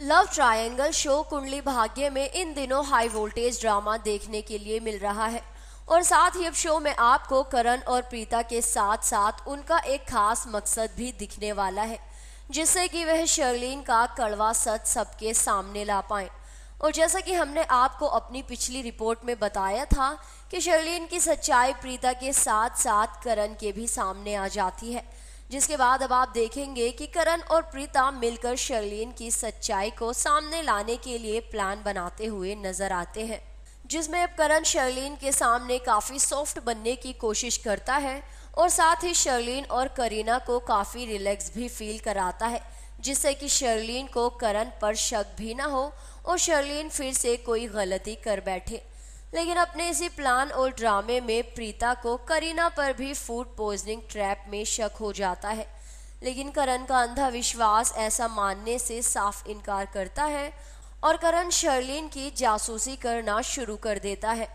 love triangle show कुंडली भाग्य में इन दिनों हाई वोल्टेज ड्रामा देखने के लिए मिल रहा है और साथ ही अब शो में आपको करण और प्रीता के साथ साथ उनका एक खास मकसद भी दिखने वाला है जिससे कि वह शर्लिन का कड़वा सच सबके सामने ला पाए और जैसा कि हमने आपको अपनी पिछली रिपोर्ट में बताया था कि शर्लिन की सच्चाई प्रीता के साथ साथ करण के भी सामने आ जाती है जिसके बाद अब आप देखेंगे कि करण और प्रीता मिलकर शर्लिन की सच्चाई को सामने लाने के लिए प्लान बनाते हुए नजर आते हैं जिसमें अब करण शर्लिन के सामने काफ़ी सॉफ्ट बनने की कोशिश करता है और साथ ही शर्लिन और करीना को काफ़ी रिलैक्स भी फील कराता है जिससे कि शर्लिन को करण पर शक भी ना हो और शर्लिन फिर से कोई गलती कर बैठे लेकिन अपने इसी प्लान और ड्रामे में प्रीता को करीना पर भी फूड पॉइजनिंग ट्रैप में शक हो जाता है लेकिन करण का अंधा विश्वास ऐसा मानने से साफ इनकार करता है और करण शर्लिन की जासूसी करना शुरू कर देता है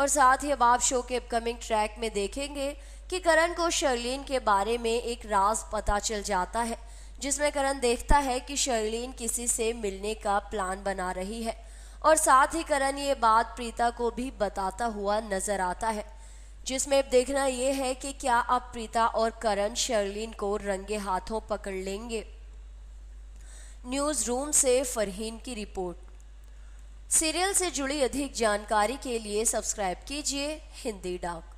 और साथ ही अब आप शो के अपकमिंग ट्रैक में देखेंगे कि करण को शर्लिन के बारे में एक राज पता चल जाता है जिसमें करण देखता है कि शर्लिन किसी से मिलने का प्लान बना रही है और साथ ही करण ये बात प्रीता को भी बताता हुआ नजर आता है जिसमें देखना यह है कि क्या अब प्रीता और करण शर्लिन को रंगे हाथों पकड़ लेंगे न्यूज रूम से फरहीन की रिपोर्ट सीरियल से जुड़ी अधिक जानकारी के लिए सब्सक्राइब कीजिए हिंदी डाक